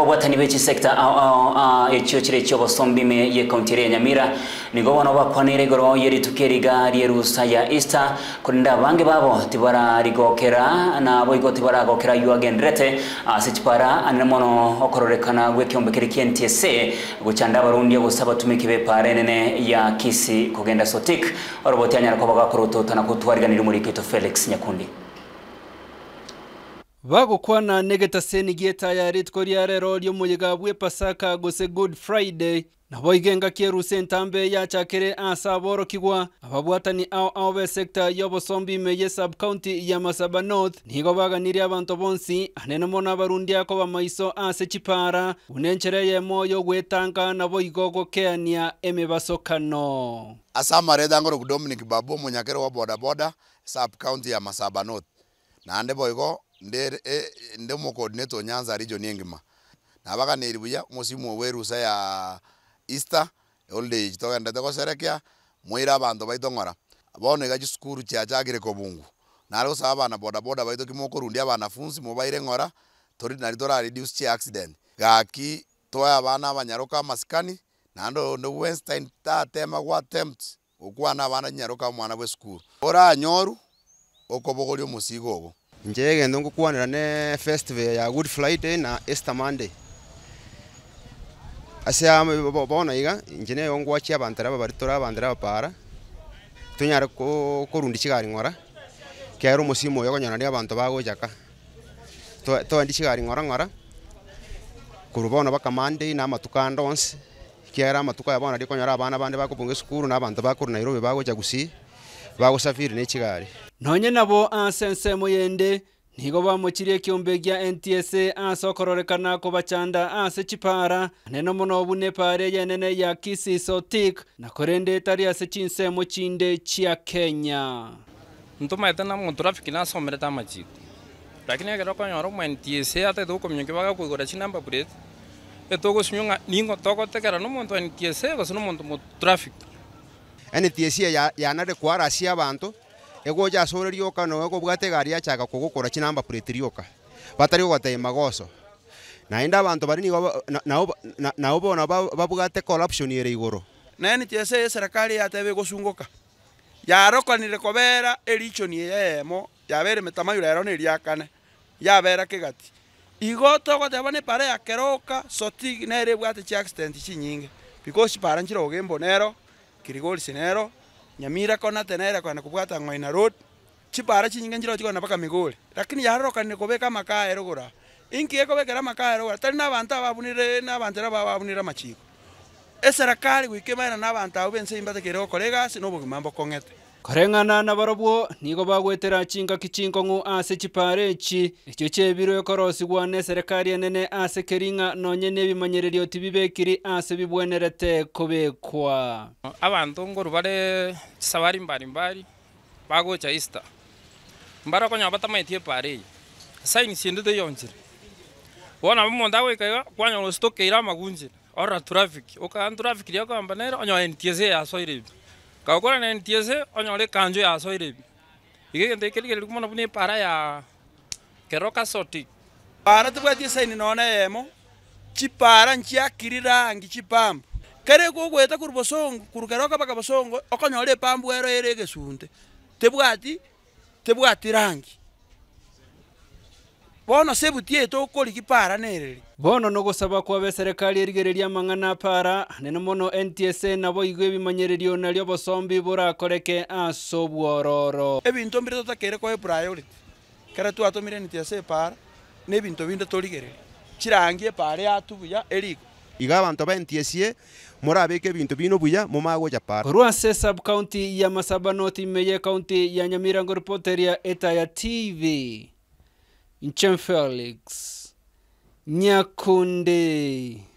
obatani echio sekita ekyo kiri eky'obosombi y'ekaunti ya nyamira nigo bono bakwanire igoro yerituka eriga e rierusa ya ista kurinda abange babo tibara na nabo igo tibaragokera yuagenderete yu chipara anene mono okororekana gw'ekiombekere kia ntsa gochanda abarundi abose abatumiki b'epara enene ya kisi kugenda sotik oroboti anyara koba gakorototana gotwariganiri kito felix nyakundi bagukwana negetaseni ya ritko riarero riomuyiga bwe pasaka gose good friday nabo igenga kieruse entambe yachakere asa borokigwa ababwatani ao ao besekta yobosombi meye sub county ya masaba north nigo baganirie abanto bonsi anene mono abarundi ako bamaiso ase chipara unenchere yemo yogwetanka nabo igo gokeania emibasokano asa amaredangoro ku dominic babo omonyakere wa boda sub county ya masaba north naende boigo ndi e, mu coordinator onyanza region engima nabaganä buya musimu we rusa ya easter old age togendete gocerekia mwira abanto baito ng'ora bono iga chisukuru chiachagire kobungu nari gusaba abana bodaboda baito kimokorundia abanafunzi mobaire ng'ora tori nari torareduce chi accident gaki twaye abana abanyaroka amasikani nando ne wenstein tatema gwa attempt okwana abana nyaroka mwana bwa esukuru oranyoru okobogoria omosigo obo nje egento ngokwanira ne festival ya good friday na easter monday ase bono iga inche neyo ngwachia abanto araba bari tora abanto araba para tunyara tonyare korundi chigari ng'ora kiaera omosimo oyo okonyonaria to to toendi chigari ng'ora ng'ora korwa bono baka monday na amatuko ande onsi kiaera amatuko aya bono aria okonyora abana bande bakobunga esukuru na abanto bakorwa nairobi bagocha gusii bagusafiri n'ikigari nonye nabo ansense muyende nigo bamochirie kiombe gia NTSA ase okororekana kobachanda ase chipara neno mono obune pare yenene ya kisiso tik na korende etari ase chinsemo chinde chia kenya ntomaete na monto rafiki nasomerete amachiko lakini ekero okonyora omo NTSA ata etogokominyoki bagakoigora chinamba plate etogosinywa ng'a ningo togotekera na omonto wa NTSA gose na omonto motrafiki ene tiesia ya yanare kwarasia abantu egoja asoreri oka nowe gobwate gari achaga kogokora chinamba plate rioka batari ogotei magoso na naende abantu bari nigo nao nao bona babwate corruption ere igoro nene tiese serikali ya yatebe gosungoka yarokanire kobera erichoni eyemo ya e metamayura ero neriakane yabera kegati igoto ogoteba ne pare yakeroka soti nere bwate chi accident chinyinge because para nchiro gembo kirigori sinero nyamira kona tenera kana kubwata ngoina road chibara chinyinga njira chikona paka migore lakini yarokanire kubeka makaa erogora inki ekobekera makaa erogora tari na abantu ababunire na abantu era bababunire amachiko eserakari gwikemaera na abantu abo bense imbatekere gokora egasi na obogima mbokong'ete koreng'ana na barobwo nigo bagwetera chinka kichinkong'u ase chipara echi echio chiebirwe ekorosiwane eserekari enene ase keringa nonye na ebimanyererio tibibekiri ase bibwenerete kobekwa abanto ngorwa bare chisabari mbarimbari bagocha ista mbara konya batamaitie epara eye saini siendete yonjire bono aba omonto agoikaga kwanyora ositokeire amagunjire orora traffic okaana traffic riakogamba nere onyoa ntsa yasoire ebi kaukora na NTS onyore kanjo ya soire ige gente keli keli kumona bune para ya keroka soti para tibwatie saini nona yemo chipara nchiakirira ngichipamba kare gogweta kuri bosongo kuri keroka baka bosongo okonyore pambu ero ere gesunte tebwati tebwati rangi bono kori kipara nereri bono kwa kwabe serikali erigereria amang'ana para nene mono ntsa nabo igwa ebimanyererio nario obosombi borakoreke ase obwororo ebinto to takere kwa e priority tu atomire ntsa epara na ebinto binde torigereria chirangi epara yatu buya eriko iga abanto ba ntsa morabeke ebinto bino buya momagocha para korwa ase sub county ya masaba noti meye county ya nyamirango ripota eta etaya tv Nchamferlix nyakunde